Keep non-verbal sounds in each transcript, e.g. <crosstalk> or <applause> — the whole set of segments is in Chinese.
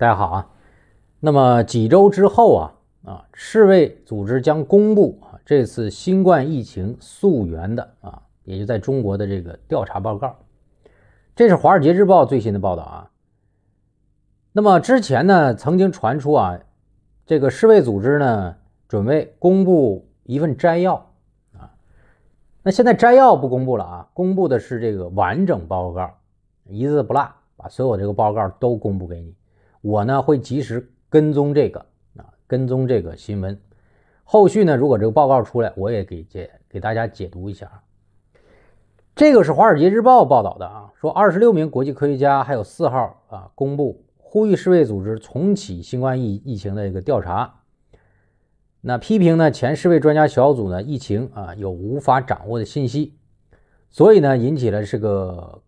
大家好啊，那么几周之后啊啊，世卫组织将公布啊这次新冠疫情溯源的啊，也就在中国的这个调查报告。这是华尔街日报最新的报道啊。那么之前呢，曾经传出啊，这个世卫组织呢准备公布一份摘要啊，那现在摘要不公布了啊，公布的是这个完整报告，一字不落，把所有这个报告都公布给你。我呢会及时跟踪这个啊，跟踪这个新闻。后续呢，如果这个报告出来，我也给解给大家解读一下啊。这个是《华尔街日报》报道的啊，说二十六名国际科学家还有四号啊，公布呼吁世卫组织重启新冠疫疫情的一个调查。那批评呢，前世卫专家小组呢，疫情啊有无法掌握的信息，所以呢引起了这个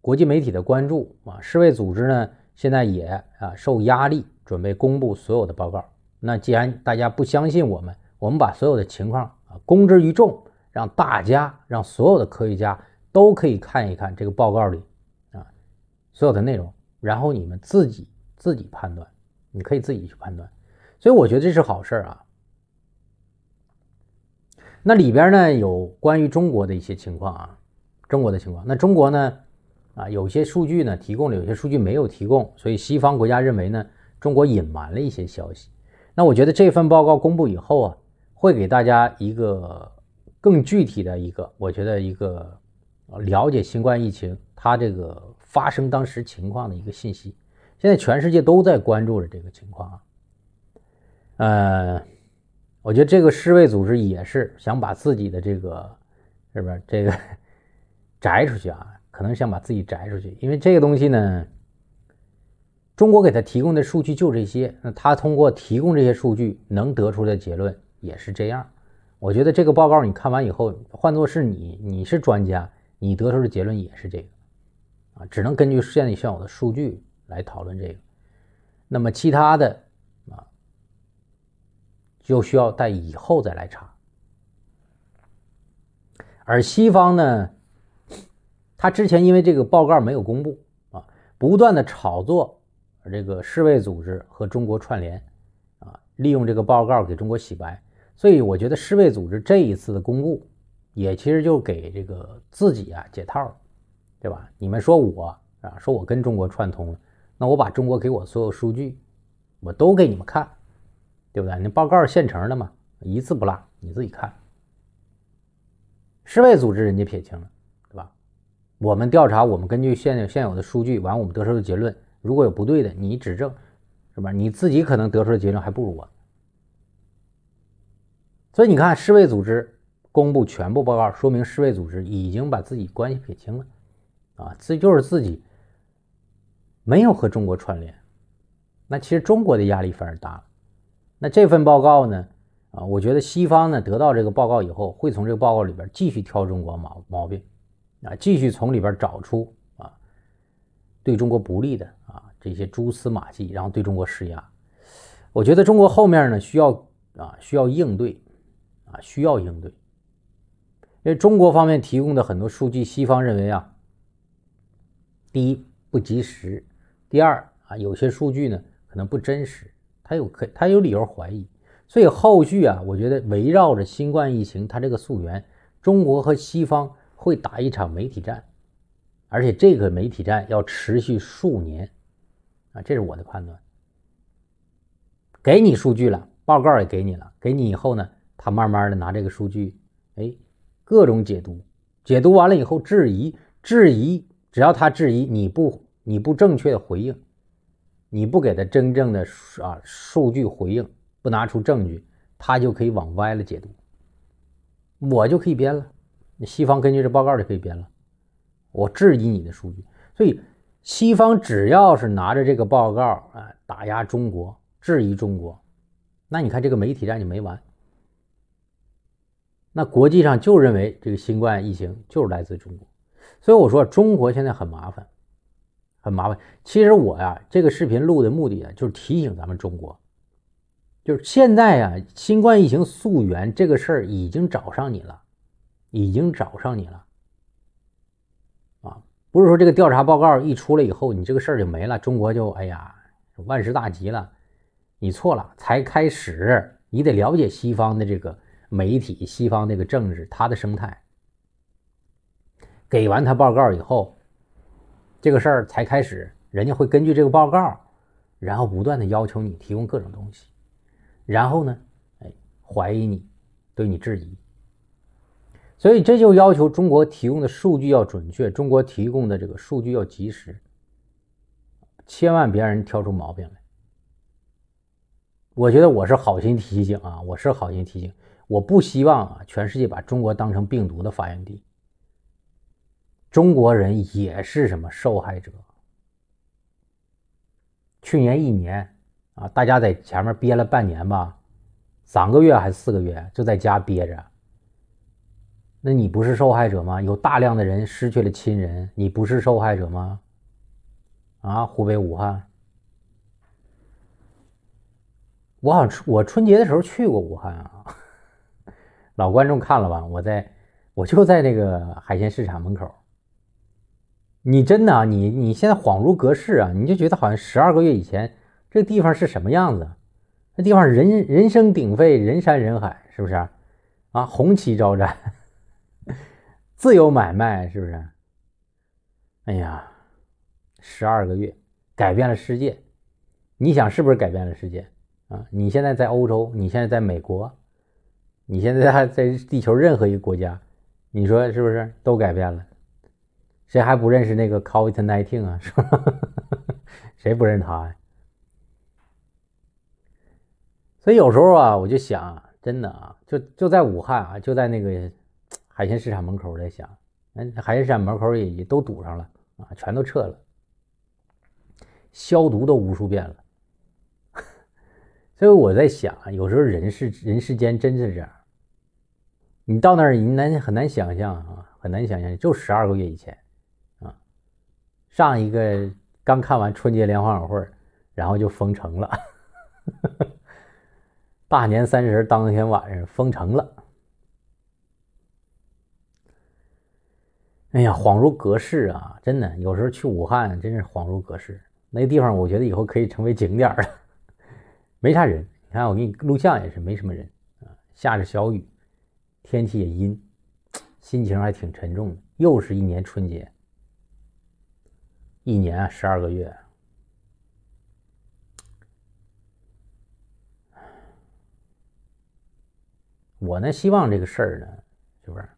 国际媒体的关注啊。世卫组织呢。现在也啊受压力，准备公布所有的报告。那既然大家不相信我们，我们把所有的情况啊公之于众，让大家让所有的科学家都可以看一看这个报告里啊所有的内容，然后你们自己自己判断，你可以自己去判断。所以我觉得这是好事儿啊。那里边呢有关于中国的一些情况啊，中国的情况。那中国呢？啊，有些数据呢提供了，有些数据没有提供，所以西方国家认为呢，中国隐瞒了一些消息。那我觉得这份报告公布以后啊，会给大家一个更具体的一个，我觉得一个了解新冠疫情它这个发生当时情况的一个信息。现在全世界都在关注着这个情况啊。呃，我觉得这个世卫组织也是想把自己的这个是不是这个 <laughs> 摘出去啊？可能想把自己摘出去，因为这个东西呢，中国给他提供的数据就这些，那他通过提供这些数据能得出的结论也是这样。我觉得这个报告你看完以后，换做是你，你是专家，你得出的结论也是这个，啊，只能根据现有现有的数据来讨论这个。那么其他的啊，就需要在以后再来查。而西方呢？他之前因为这个报告没有公布啊，不断的炒作这个世卫组织和中国串联啊，利用这个报告给中国洗白，所以我觉得世卫组织这一次的公布，也其实就给这个自己啊解套，了，对吧？你们说我啊，说我跟中国串通，了，那我把中国给我所有数据，我都给你们看，对不对？那报告现成的嘛，一字不落，你自己看。世卫组织人家撇清了。我们调查，我们根据现现有的数据，完我们得出的结论，如果有不对的，你指正，是吧？你自己可能得出的结论还不如我。所以你看，世卫组织公布全部报告，说明世卫组织已经把自己关系撇清了，啊，这就是自己没有和中国串联。那其实中国的压力反而大了。那这份报告呢？啊，我觉得西方呢得到这个报告以后，会从这个报告里边继续挑中国毛毛病。啊，继续从里边找出啊对中国不利的啊这些蛛丝马迹，然后对中国施压。我觉得中国后面呢需要啊需要应对啊需要应对，因为中国方面提供的很多数据，西方认为啊第一不及时，第二啊有些数据呢可能不真实，他有可他有理由怀疑。所以后续啊，我觉得围绕着新冠疫情它这个溯源，中国和西方。会打一场媒体战，而且这个媒体战要持续数年，啊，这是我的判断。给你数据了，报告也给你了，给你以后呢，他慢慢的拿这个数据，哎，各种解读，解读完了以后质疑，质疑，只要他质疑，你不你不正确的回应，你不给他真正的啊数据回应，不拿出证据，他就可以往歪了解读，我就可以编了。西方根据这报告就可以编了，我质疑你的数据，所以西方只要是拿着这个报告啊打压中国、质疑中国，那你看这个媒体战就没完。那国际上就认为这个新冠疫情就是来自中国，所以我说中国现在很麻烦，很麻烦。其实我呀，这个视频录的目的啊，就是提醒咱们中国，就是现在啊，新冠疫情溯源这个事儿已经找上你了。已经找上你了，啊，不是说这个调查报告一出来以后，你这个事儿就没了，中国就哎呀万事大吉了。你错了，才开始你得了解西方的这个媒体、西方那个政治它的生态。给完他报告以后，这个事儿才开始，人家会根据这个报告，然后不断的要求你提供各种东西，然后呢，哎，怀疑你，对你质疑。所以这就要求中国提供的数据要准确，中国提供的这个数据要及时，千万别让人挑出毛病来。我觉得我是好心提醒啊，我是好心提醒，我不希望啊全世界把中国当成病毒的发源地，中国人也是什么受害者。去年一年啊，大家在前面憋了半年吧，三个月还是四个月就在家憋着。那你不是受害者吗？有大量的人失去了亲人，你不是受害者吗？啊，湖北武汉，我好像我春节的时候去过武汉啊，老观众看了吧？我在，我就在那个海鲜市场门口。你真的，你你现在恍如隔世啊！你就觉得好像十二个月以前，这地方是什么样子？那地方人人声鼎沸，人山人海，是不是？啊，红旗招展。自由买卖是不是？哎呀，十二个月改变了世界，你想是不是改变了世界啊？你现在在欧洲，你现在在美国，你现在还在地球任何一个国家，你说是不是都改变了？谁还不认识那个 COVID-19 啊？<laughs> 是吧？谁不认他呀？所以有时候啊，我就想，真的啊，就就在武汉啊，就在那个。海鲜市场门口在响，嗯，海鲜市场门口也也都堵上了啊，全都撤了，消毒都无数遍了。<laughs> 所以我在想，有时候人世人世间真是这样，你到那儿，你难很难想象啊，很难想象，就十二个月以前啊，上一个刚看完春节联欢晚会，然后就封城了，<laughs> 大年三十当天晚上封城了。哎呀，恍如隔世啊！真的，有时候去武汉，真是恍如隔世。那地方，我觉得以后可以成为景点了，<laughs> 没啥人。你看，我给你录像也是没什么人啊。下着小雨，天气也阴，心情还挺沉重的。又是一年春节，一年十二个月。我呢，希望这个事儿呢，是不是？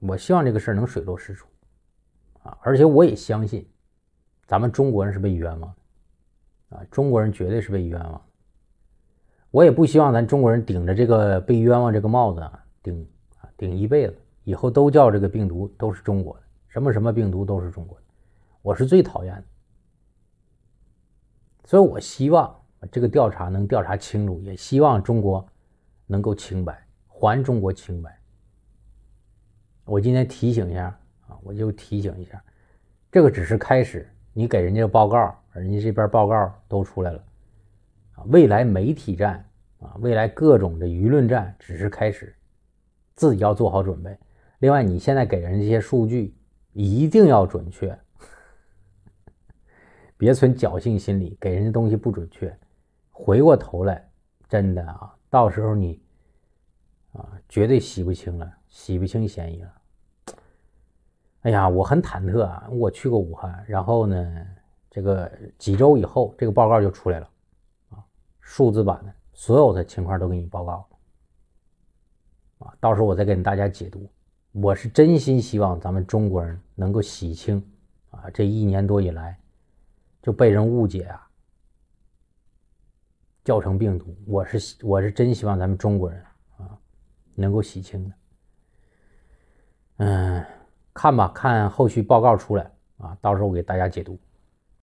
我希望这个事儿能水落石出，啊！而且我也相信，咱们中国人是被冤枉的，啊！中国人绝对是被冤枉。我也不希望咱中国人顶着这个被冤枉这个帽子啊，顶啊顶一辈子，以后都叫这个病毒都是中国的，什么什么病毒都是中国的，我是最讨厌的。所以我希望这个调查能调查清楚，也希望中国能够清白，还中国清白。我今天提醒一下啊，我就提醒一下，这个只是开始。你给人家报告，人家这边报告都出来了，啊，未来媒体战啊，未来各种的舆论战只是开始，自己要做好准备。另外，你现在给人这些数据一定要准确，<laughs> 别存侥幸心理，给人家东西不准确，回过头来真的啊，到时候你啊绝对洗不清了。洗不清嫌疑了，哎呀，我很忐忑啊！我去过武汉，然后呢，这个几周以后，这个报告就出来了，啊，数字版的，所有的情况都给你报告了，啊，到时候我再给大家解读。我是真心希望咱们中国人能够洗清啊，这一年多以来就被人误解啊，叫成病毒。我是我是真希望咱们中国人啊，能够洗清的。嗯，看吧，看后续报告出来啊，到时候我给大家解读。